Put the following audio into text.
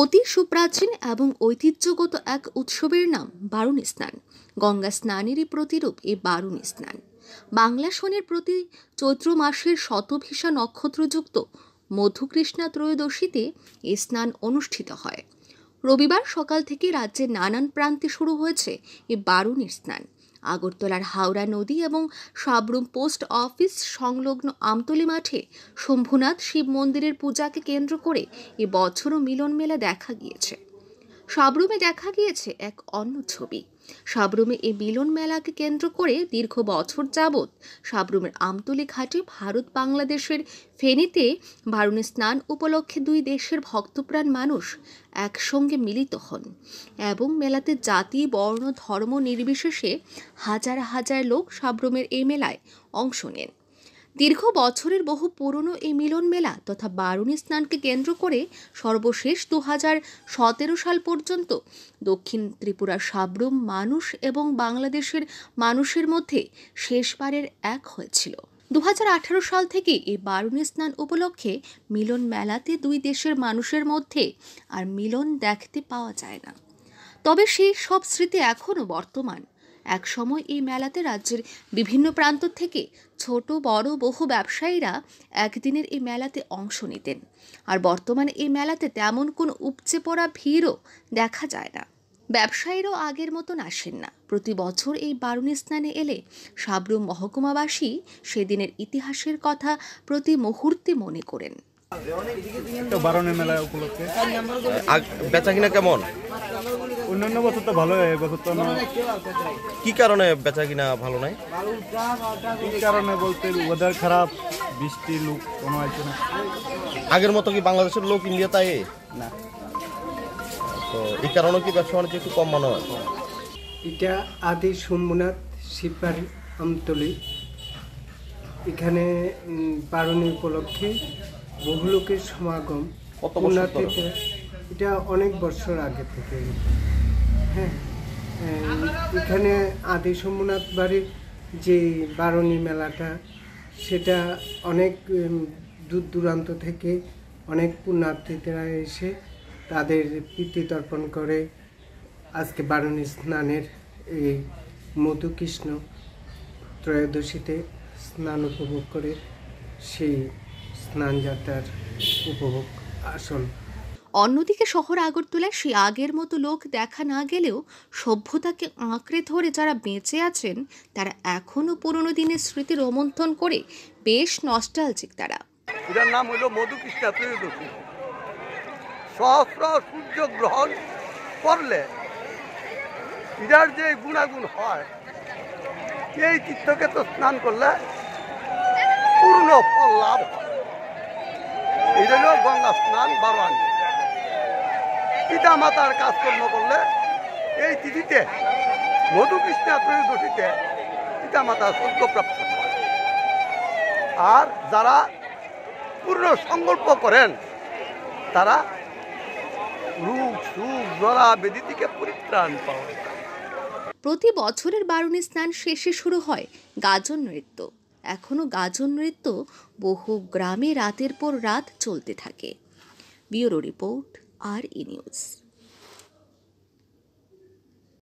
অতি সুপ্রাচীন এবং ঐতিহ্যগত এক উৎসবের নাম বারুণ স্নান গঙ্গা স্নানেরই প্রতিরূপ এই বারুণী স্নান বাংলা শনির প্রতি চৈত্র মাসের শতভিষা নক্ষত্রযুক্ত মধুকৃষ্ণা ত্রয়োদশীতে এ স্নান অনুষ্ঠিত হয় রবিবার সকাল থেকে রাজ্যের নানান প্রান্তে শুরু হয়েছে এই বারুণীর স্নান আগরতলার হাওড়া নদী এবং সাবরুম পোস্ট অফিস সংলগ্ন আমতলি মাঠে শম্ভুনাথ শিব মন্দিরের পূজাকে কেন্দ্র করে এবছরও মিলন মেলা দেখা গিয়েছে সাবরুমে দেখা গিয়েছে এক অন্য ছবি সাবরুমে এই মিলন মেলাকে কেন্দ্র করে দীর্ঘ বছর যাবৎ সাবরুমের আমতলী ঘাটে ভারত বাংলাদেশের ফেনীতে বারুণে স্নান উপলক্ষে দুই দেশের ভক্তপ্রাণ মানুষ একসঙ্গে মিলিত হন এবং মেলাতে জাতি বর্ণ ধর্ম নির্বিশেষে হাজার হাজার লোক সাবরুমের এই মেলায় অংশ নেন দীর্ঘ বছরের বহু পুরনো এই মিলন মেলা তথা বারুণী স্নানকে কেন্দ্র করে সর্বশেষ দু হাজার সতেরো সাল পর্যন্ত দক্ষিণ ত্রিপুরা সাবরুম মানুষ এবং বাংলাদেশের মানুষের মধ্যে শেষবারের এক হয়েছিল দু সাল থেকে এই বারুণী স্নান উপলক্ষে মিলন মেলাতে দুই দেশের মানুষের মধ্যে আর মিলন দেখতে পাওয়া যায় না তবে সেই সব স্মৃতি এখনও বর্তমান এক সময় এই মেলাতে রাজ্যের বিভিন্ন প্রান্ত থেকে ছোট বড় বহু ব্যবসায়ীরা একদিনের এই মেলাতে অংশ নিতেন আর বর্তমানে এই মেলাতে তেমন কোনো উপচে পড়া ভিড়ও দেখা যায় না ব্যবসায়ীরাও আগের মতন আসেন না প্রতি বছর এই বারুণী স্নানে এলে সাবরুম মহকুমাবাসী সেদিনের ইতিহাসের কথা প্রতি মুহূর্তে মনে করেন মেলা উপলক্ষে বেচা কিনা কেমন অন্যান্য ভালো কি কারণে বেচা কিনা ভালো নাই কি কারণে বলতে খারাপ লোক আগের মতো কি বাংলাদেশের লোক ইন্ডিয়া তাই তো এই কারণে কি ব্যবসা বাণিজ্য একটু কম মনে হয় এটা আদি সোমনাথ শিববাড়ি আমতলি এখানে বারণী উপলক্ষে বহু লোকের সমাগম এটা অনেক বছর আগে থেকে হ্যাঁ এখানে আদি সোমনাথ বাড়ির যে বারণী মেলাটা সেটা অনেক দূর দূরান্ত থেকে অনেক পুণ্যার্থীরা এসে তাদের তর্পণ করে আজকে বারণী স্নানের এই মধুকৃষ্ণ ত্রয়োদশীতে স্নান উপভোগ করে সেই স্নানযাত্রার উপভোগ আসল অন্যদিকে শহর আগরতলায় সেই আগের মতো লোক দেখা না গেলেও সভ্যতাকে আঁকড়ে ধরে যারা বেঁচে আছেন তারা এখনও পুরনো দিনের স্মৃতি রোমন্থন করে বেশ নস্টালজিক তারা এটার নাম হলো মধুকৃষ্ণা ত্রিদশী সহস্র সূর্য গ্রহণ করলে ইরার যে গুণাগুণ হয় এই তীর্থকে তো স্নান করলে পূর্ণ ফল লাভ হয় এটা গঙ্গা স্নান বারো আঙ্গ পিতা মাতার কাজকর্ম করলে এই তিথিতে মধুকৃষ্ণা ত্রয়োদশীতে পিতা মাতা সদ্যপ্রাপ্ত আর যারা পূর্ণ সংকল্প করেন তারা রূপ সুখ জরা বেদি থেকে পরিত্রাণ পাওয়া প্রতি বছরের বারুণী স্নান শেষে শুরু হয় গাজন নৃত্য এখনও গাজন নৃত্য বহু গ্রামে রাতের পর রাত চলতে থাকে ব্যুরো রিপোর্ট আর ই নিউজ